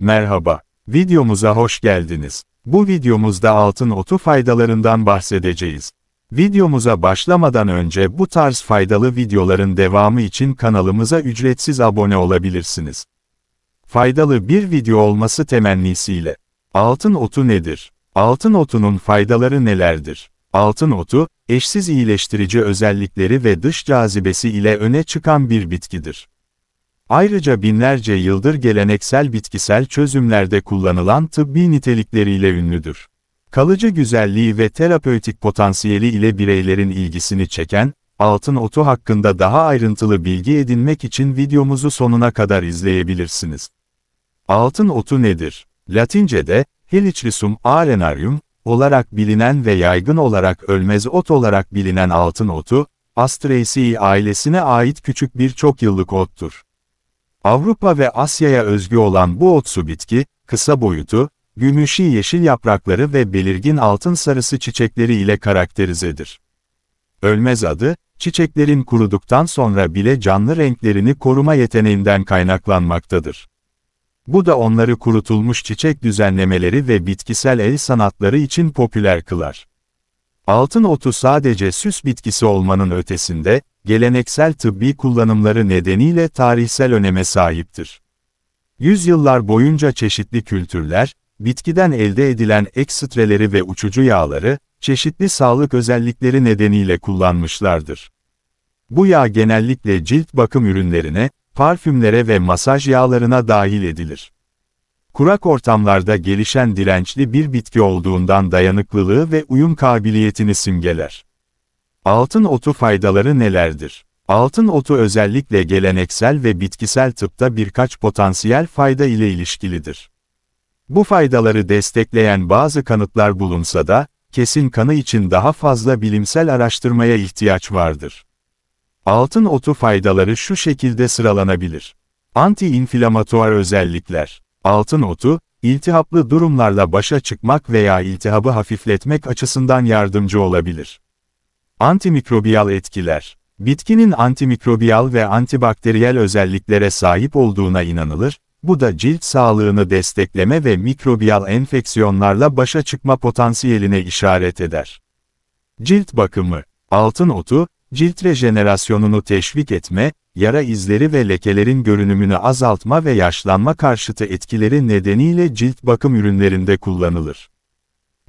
Merhaba, videomuza hoş geldiniz. Bu videomuzda altın otu faydalarından bahsedeceğiz. Videomuza başlamadan önce bu tarz faydalı videoların devamı için kanalımıza ücretsiz abone olabilirsiniz. Faydalı bir video olması temennisiyle. Altın otu nedir? Altın otunun faydaları nelerdir? Altın otu, eşsiz iyileştirici özellikleri ve dış cazibesi ile öne çıkan bir bitkidir. Ayrıca binlerce yıldır geleneksel bitkisel çözümlerde kullanılan tıbbi nitelikleriyle ünlüdür. Kalıcı güzelliği ve terapötik potansiyeli ile bireylerin ilgisini çeken, altın otu hakkında daha ayrıntılı bilgi edinmek için videomuzu sonuna kadar izleyebilirsiniz. Altın otu nedir? Latince'de, Helichrysum arenarium, olarak bilinen ve yaygın olarak ölmez ot olarak bilinen altın otu, Asteraceae ailesine ait küçük bir çok yıllık ottur. Avrupa ve Asya'ya özgü olan bu otsu bitki, kısa boyutu, gümüşü yeşil yaprakları ve belirgin altın sarısı çiçekleri ile karakterizedir. Ölmez adı, çiçeklerin kuruduktan sonra bile canlı renklerini koruma yeteneğinden kaynaklanmaktadır. Bu da onları kurutulmuş çiçek düzenlemeleri ve bitkisel el sanatları için popüler kılar. Altın otu sadece süs bitkisi olmanın ötesinde, geleneksel tıbbi kullanımları nedeniyle tarihsel öneme sahiptir. Yüzyıllar boyunca çeşitli kültürler, bitkiden elde edilen ekstreleri ve uçucu yağları, çeşitli sağlık özellikleri nedeniyle kullanmışlardır. Bu yağ genellikle cilt bakım ürünlerine, parfümlere ve masaj yağlarına dahil edilir. Kurak ortamlarda gelişen dirençli bir bitki olduğundan dayanıklılığı ve uyum kabiliyetini simgeler. Altın otu faydaları nelerdir? Altın otu özellikle geleneksel ve bitkisel tıpta birkaç potansiyel fayda ile ilişkilidir. Bu faydaları destekleyen bazı kanıtlar bulunsa da, kesin kanı için daha fazla bilimsel araştırmaya ihtiyaç vardır. Altın otu faydaları şu şekilde sıralanabilir. Anti-inflamatuar özellikler altın otu, iltihaplı durumlarla başa çıkmak veya iltihabı hafifletmek açısından yardımcı olabilir. Antimikrobiyal etkiler Bitkinin antimikrobiyal ve antibakteriyel özelliklere sahip olduğuna inanılır, bu da cilt sağlığını destekleme ve mikrobiyal enfeksiyonlarla başa çıkma potansiyeline işaret eder. Cilt bakımı, altın otu, cilt rejenerasyonunu teşvik etme, yara izleri ve lekelerin görünümünü azaltma ve yaşlanma karşıtı etkileri nedeniyle cilt bakım ürünlerinde kullanılır.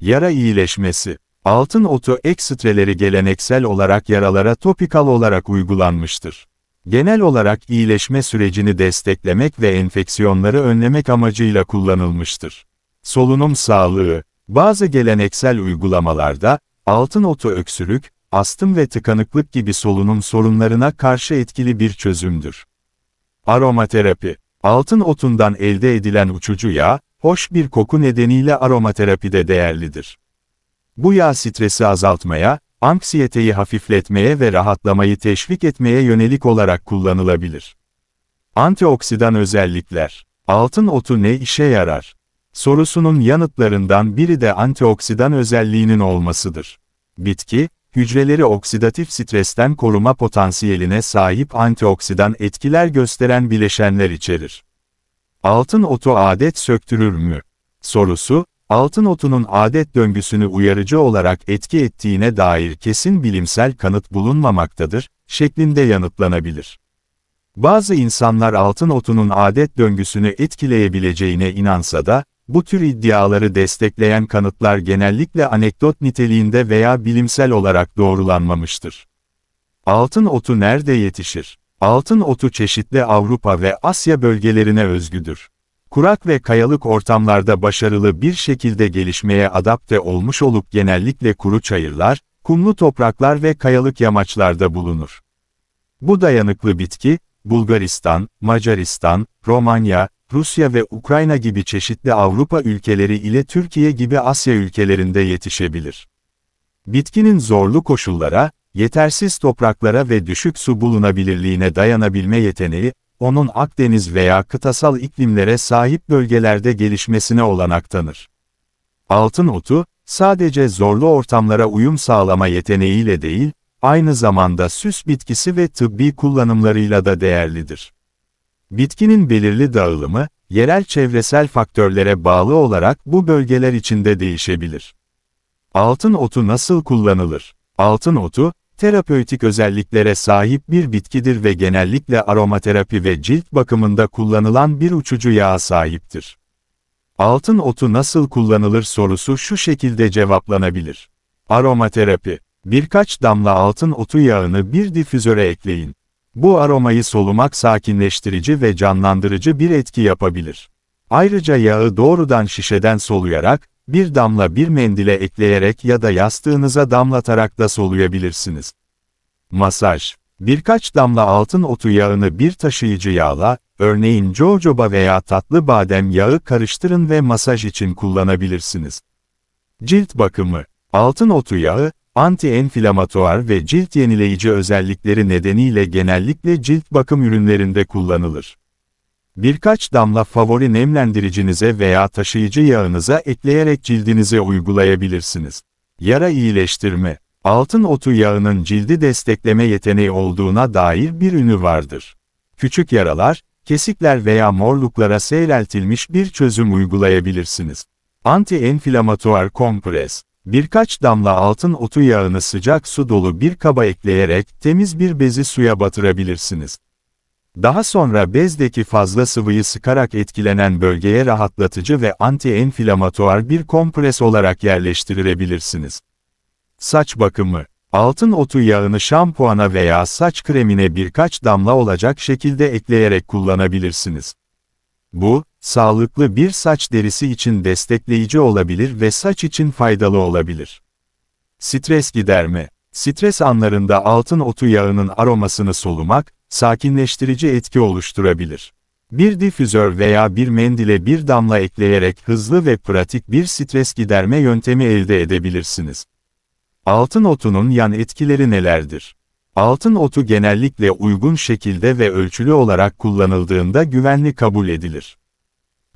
Yara iyileşmesi Altın otu ekstreleri geleneksel olarak yaralara topikal olarak uygulanmıştır. Genel olarak iyileşme sürecini desteklemek ve enfeksiyonları önlemek amacıyla kullanılmıştır. Solunum sağlığı Bazı geleneksel uygulamalarda, altın otu öksürük, astım ve tıkanıklık gibi solunum sorunlarına karşı etkili bir çözümdür. Aromaterapi Altın otundan elde edilen uçucu yağ, hoş bir koku nedeniyle aromaterapide değerlidir. Bu yağ stresi azaltmaya, anksiyeteyi hafifletmeye ve rahatlamayı teşvik etmeye yönelik olarak kullanılabilir. Antioksidan özellikler Altın otu ne işe yarar? Sorusunun yanıtlarından biri de antioksidan özelliğinin olmasıdır. Bitki, hücreleri oksidatif stresten koruma potansiyeline sahip antioksidan etkiler gösteren bileşenler içerir. Altın otu adet söktürür mü? Sorusu, altın otunun adet döngüsünü uyarıcı olarak etki ettiğine dair kesin bilimsel kanıt bulunmamaktadır, şeklinde yanıtlanabilir. Bazı insanlar altın otunun adet döngüsünü etkileyebileceğine inansa da, bu tür iddiaları destekleyen kanıtlar genellikle anekdot niteliğinde veya bilimsel olarak doğrulanmamıştır. Altın otu nerede yetişir? Altın otu çeşitli Avrupa ve Asya bölgelerine özgüdür. Kurak ve kayalık ortamlarda başarılı bir şekilde gelişmeye adapte olmuş olup genellikle kuru çayırlar, kumlu topraklar ve kayalık yamaçlarda bulunur. Bu dayanıklı bitki, Bulgaristan, Macaristan, Romanya, Rusya ve Ukrayna gibi çeşitli Avrupa ülkeleri ile Türkiye gibi Asya ülkelerinde yetişebilir. Bitkinin zorlu koşullara, yetersiz topraklara ve düşük su bulunabilirliğine dayanabilme yeteneği, onun Akdeniz veya kıtasal iklimlere sahip bölgelerde gelişmesine olanak tanır. Altın otu, sadece zorlu ortamlara uyum sağlama yeteneğiyle değil, aynı zamanda süs bitkisi ve tıbbi kullanımlarıyla da değerlidir. Bitkinin belirli dağılımı, yerel çevresel faktörlere bağlı olarak bu bölgeler içinde değişebilir. Altın otu nasıl kullanılır? Altın otu, terapötik özelliklere sahip bir bitkidir ve genellikle aromaterapi ve cilt bakımında kullanılan bir uçucu yağa sahiptir. Altın otu nasıl kullanılır sorusu şu şekilde cevaplanabilir. Aromaterapi Birkaç damla altın otu yağını bir difüzöre ekleyin. Bu aromayı solumak sakinleştirici ve canlandırıcı bir etki yapabilir. Ayrıca yağı doğrudan şişeden soluyarak, bir damla bir mendile ekleyerek ya da yastığınıza damlatarak da soluyabilirsiniz. Masaj Birkaç damla altın otu yağını bir taşıyıcı yağla, örneğin jojoba veya tatlı badem yağı karıştırın ve masaj için kullanabilirsiniz. Cilt bakımı Altın otu yağı, Anti-enflamatuar ve cilt yenileyici özellikleri nedeniyle genellikle cilt bakım ürünlerinde kullanılır. Birkaç damla favori nemlendiricinize veya taşıyıcı yağınıza ekleyerek cildinize uygulayabilirsiniz. Yara iyileştirme Altın otu yağının cildi destekleme yeteneği olduğuna dair bir ünü vardır. Küçük yaralar, kesikler veya morluklara seyreltilmiş bir çözüm uygulayabilirsiniz. Anti-enflamatuar kompres Birkaç damla altın otu yağını sıcak su dolu bir kaba ekleyerek temiz bir bezi suya batırabilirsiniz. Daha sonra bezdeki fazla sıvıyı sıkarak etkilenen bölgeye rahatlatıcı ve anti-enflamatuar bir kompres olarak yerleştirilebilirsiniz. Saç bakımı Altın otu yağını şampuana veya saç kremine birkaç damla olacak şekilde ekleyerek kullanabilirsiniz. Bu, sağlıklı bir saç derisi için destekleyici olabilir ve saç için faydalı olabilir. Stres giderme Stres anlarında altın otu yağının aromasını solumak, sakinleştirici etki oluşturabilir. Bir difüzör veya bir mendile bir damla ekleyerek hızlı ve pratik bir stres giderme yöntemi elde edebilirsiniz. Altın otunun yan etkileri nelerdir? Altın otu genellikle uygun şekilde ve ölçülü olarak kullanıldığında güvenli kabul edilir.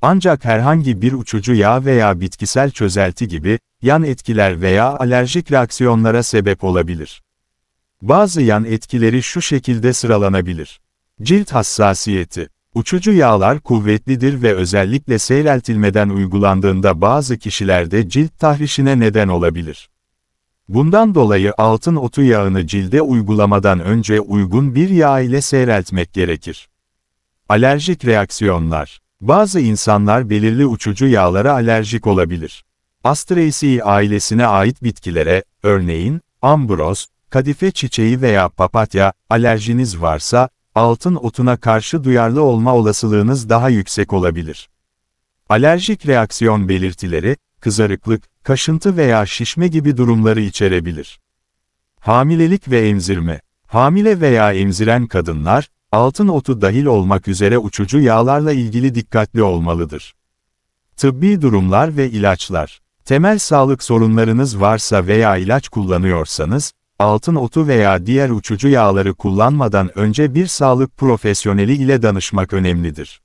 Ancak herhangi bir uçucu yağ veya bitkisel çözelti gibi, yan etkiler veya alerjik reaksiyonlara sebep olabilir. Bazı yan etkileri şu şekilde sıralanabilir. Cilt hassasiyeti. Uçucu yağlar kuvvetlidir ve özellikle seyreltilmeden uygulandığında bazı kişilerde cilt tahrişine neden olabilir. Bundan dolayı altın otu yağını cilde uygulamadan önce uygun bir yağ ile seyreltmek gerekir. Alerjik reaksiyonlar bazı insanlar belirli uçucu yağlara alerjik olabilir. Asteraceae ailesine ait bitkilere, örneğin, ambroz, kadife çiçeği veya papatya, alerjiniz varsa, altın otuna karşı duyarlı olma olasılığınız daha yüksek olabilir. Alerjik reaksiyon belirtileri, kızarıklık, kaşıntı veya şişme gibi durumları içerebilir. Hamilelik ve emzirme Hamile veya emziren kadınlar, Altın otu dahil olmak üzere uçucu yağlarla ilgili dikkatli olmalıdır. Tıbbi durumlar ve ilaçlar. Temel sağlık sorunlarınız varsa veya ilaç kullanıyorsanız, altın otu veya diğer uçucu yağları kullanmadan önce bir sağlık profesyoneli ile danışmak önemlidir.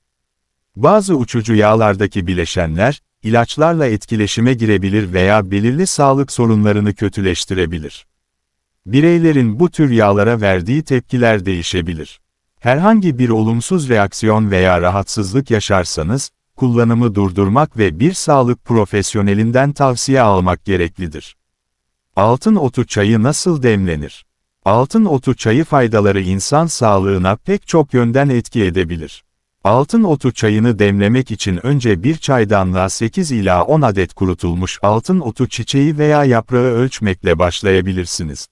Bazı uçucu yağlardaki bileşenler, ilaçlarla etkileşime girebilir veya belirli sağlık sorunlarını kötüleştirebilir. Bireylerin bu tür yağlara verdiği tepkiler değişebilir. Herhangi bir olumsuz reaksiyon veya rahatsızlık yaşarsanız, kullanımı durdurmak ve bir sağlık profesyonelinden tavsiye almak gereklidir. Altın otu çayı nasıl demlenir? Altın otu çayı faydaları insan sağlığına pek çok yönden etki edebilir. Altın otu çayını demlemek için önce bir çaydanlığa 8 ila 10 adet kurutulmuş altın otu çiçeği veya yaprağı ölçmekle başlayabilirsiniz.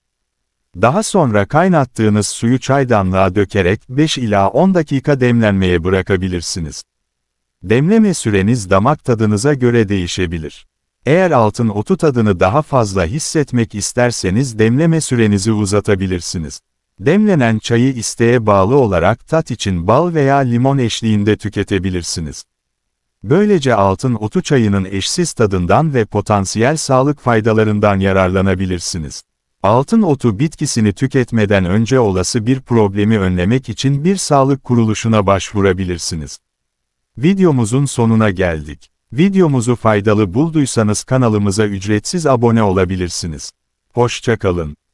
Daha sonra kaynattığınız suyu çaydanlığa dökerek 5 ila 10 dakika demlenmeye bırakabilirsiniz. Demleme süreniz damak tadınıza göre değişebilir. Eğer altın otu tadını daha fazla hissetmek isterseniz demleme sürenizi uzatabilirsiniz. Demlenen çayı isteğe bağlı olarak tat için bal veya limon eşliğinde tüketebilirsiniz. Böylece altın otu çayının eşsiz tadından ve potansiyel sağlık faydalarından yararlanabilirsiniz. Altın otu bitkisini tüketmeden önce olası bir problemi önlemek için bir sağlık kuruluşuna başvurabilirsiniz. Videomuzun sonuna geldik. Videomuzu faydalı bulduysanız kanalımıza ücretsiz abone olabilirsiniz. Hoşçakalın.